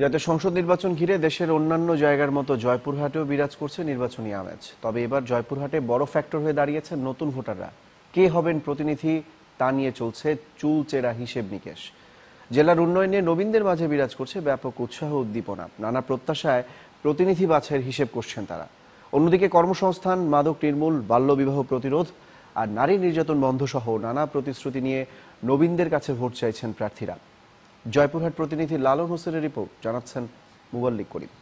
যাতে সংসদ নির্বাচন ঘিরে দেশের অন্যান্য জায়গার মতো জয়পুরহাটেও বিরাজ করছে নির্বাচনী আমেজ তবে এবার জয়পুরহাটে বড় ফ্যাক্টর হয়ে দাঁড়িয়েছে নতুন ভোটাররা কে হবেন প্রতিনিধি তা নিয়ে চলছে চুল চেরা হিসেব নিকেশ জেলার উন্নয়নে নবীনদের মাঝে বিরাজ করছে ব্যাপক উৎসাহ উদ্দীপনা নানা প্রত্যাশায় প্রতিনিধি বাছের হিসেব করছেন তারা অন্যদিকে কর্মসংস্থান মাদক নির্মূল বাল্যবিবাহ প্রতিরোধ আর নারী নির্যাতন বন্ধ সহ নানা প্রতিশ্রুতি নিয়ে নবীনদের কাছে ভোট চাইছেন প্রার্থীরা জয়পুরহাট প্রতিনিধি লালন হোসেনের রিপোর্ট জানাচ্ছেন মুবাল্লিক করিম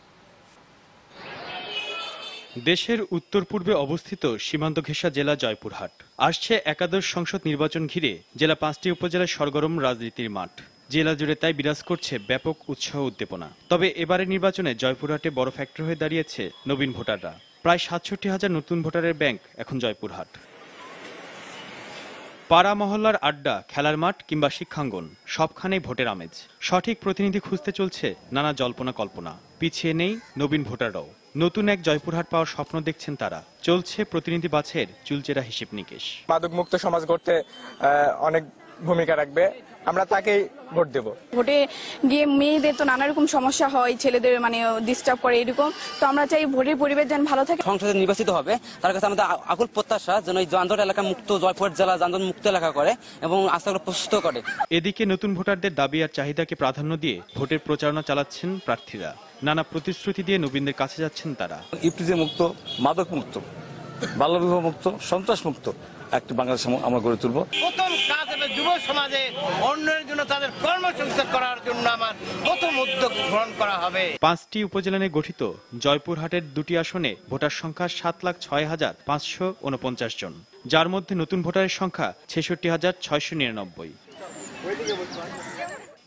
দেশের উত্তর পূর্বে অবস্থিত সীমান্ত ঘেঁষা জেলা জয়পুরহাট আসছে একাদশ সংসদ নির্বাচন ঘিরে জেলা পাঁচটি উপজেলায় সরগরম রাজনীতির মাঠ জেলা জুড়ে তাই বিরাজ করছে ব্যাপক উৎসাহ উদ্দীপনা তবে এবারের নির্বাচনে জয়পুরহাটে বড় ফ্যাক্টর হয়ে দাঁড়িয়েছে নবীন ভোটাররা প্রায় সাতষট্টি হাজার নতুন ভোটারের ব্যাংক এখন জয়পুরহাট পাড়া মহল্লার আড্ডা খেলার মাঠ কিংবা শিক্ষাঙ্গন সবখানেই ভোটের আমেজ সঠিক প্রতিনিধি খুঁজতে চলছে নানা জল্পনা কল্পনা পিছিয়ে নেই নবীন ভোটাররাও নতুন এক জয়পুরহাট পাওয়ার স্বপ্ন দেখছেন তারা চলছে প্রতিনিধি বাছের চুলচেরা হিসেব নিকেশ মাদক মুক্ত সমাজ গড়তে অনেক ভূমিকা রাখবে আমরা তাকে ভোট দেব ভোটে গিয়ে মেয়েদের তো নানা রকম সমস্যা হয় ছেলেদের মানে ডিস্টার্ব করে এরকম তো আমরা চাই ভোটের পরিবেশ যেন ভালো থাকে সংসদে নির্বাচিত হবে তার কাছে আমাদের আকুল প্রত্যাশা যেন এই যানজট এলাকা মুক্ত জয়পুর জেলা যানজট মুক্ত এলাকা করে এবং করে প্রস্তুত করে এদিকে নতুন ভোটারদের দাবি আর চাহিদাকে প্রাধান্য দিয়ে ভোটের প্রচারণা চালাচ্ছেন প্রার্থীরা নানা প্রতিশ্রুতি দিয়ে নবীনদের কাছে যাচ্ছেন তারা ইপ্রিজে মুক্ত মাদক মুক্ত বাল্যবিবাহ মুক্ত সন্ত্রাস মুক্ত একটি বাংলাদেশ আমরা গড়ে তুলব প্রথম কাজ হবে যুব সমাজে অন্যের জন্য তাদের কর্মসংস্থান করার জন্য আমার প্রথম উদ্যোগ গ্রহণ করা হবে পাঁচটি উপজেলা নিয়ে গঠিত জয়পুরহাটের দুটি আসনে ভোটার সংখ্যা সাত লাখ ছয় হাজার পাঁচশো উনপঞ্চাশ জন যার মধ্যে নতুন ভোটারের সংখ্যা ছেষট্টি হাজার ছয়শো নিরানব্বই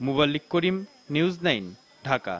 মুবাল্লিক করিম নিউজ নাইন ঢাকা